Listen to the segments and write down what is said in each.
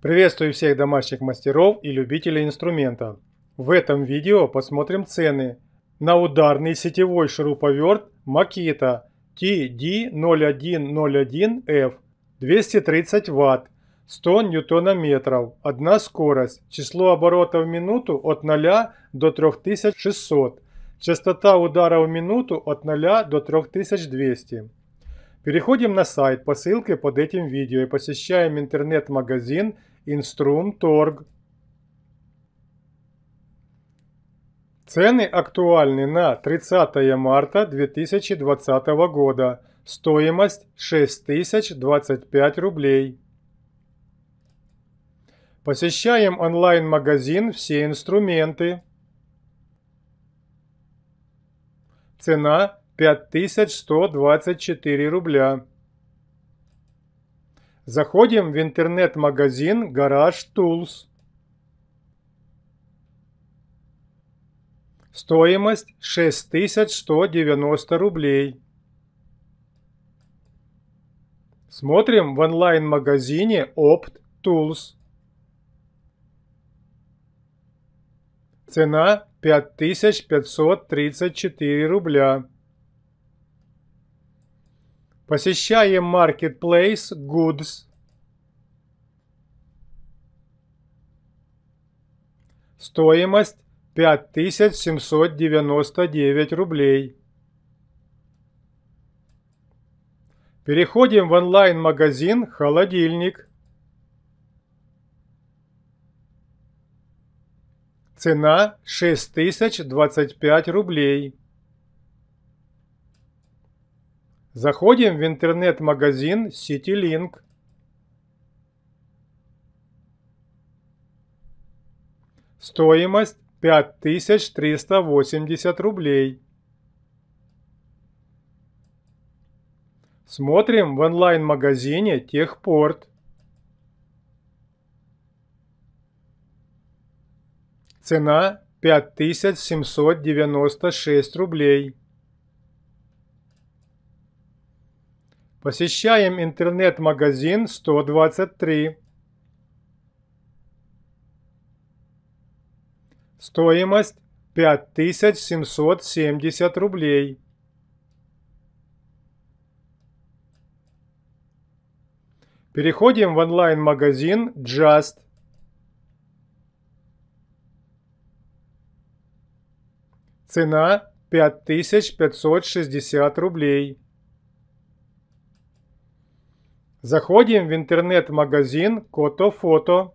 Приветствую всех домашних мастеров и любителей инструмента. В этом видео посмотрим цены на ударный сетевой шуруповерт Makita TD0101F 230 Вт, 100 ньютона одна скорость, число оборотов в минуту от 0 до 3600, частота удара в минуту от 0 до 3200. Переходим на сайт по ссылке под этим видео и посещаем интернет-магазин Instrum.org. Цены актуальны на 30 марта 2020 года. Стоимость 6025 рублей. Посещаем онлайн-магазин «Все инструменты». Цена 5124 рубля. Заходим в интернет-магазин Garage Tools. Стоимость 6190 рублей. Смотрим в онлайн-магазине Opt Tools. Цена 5534 рубля. Посещаем Marketplace Goods. Стоимость 5799 рублей. Переходим в онлайн-магазин «Холодильник». Цена 6025 рублей. Заходим в интернет-магазин CityLink. Стоимость 5380 рублей. Смотрим в онлайн-магазине Техпорт. Цена 5796 рублей. Посещаем интернет-магазин 123. Стоимость 5770 рублей. Переходим в онлайн-магазин Just. Цена 5560 рублей. Заходим в интернет-магазин Котофото.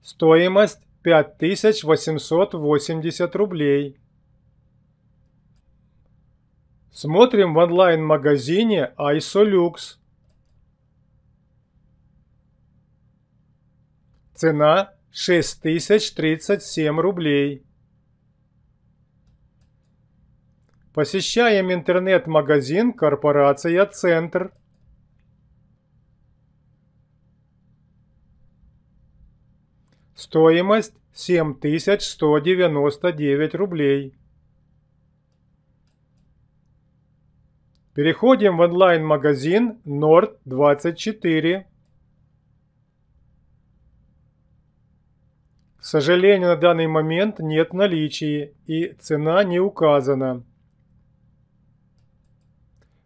Стоимость 5880 рублей. Смотрим в онлайн-магазине Isolux. Цена 6037 рублей. Посещаем интернет-магазин «Корпорация Центр». Стоимость 7199 рублей. Переходим в онлайн-магазин Nord24. К сожалению, на данный момент нет наличия и цена не указана.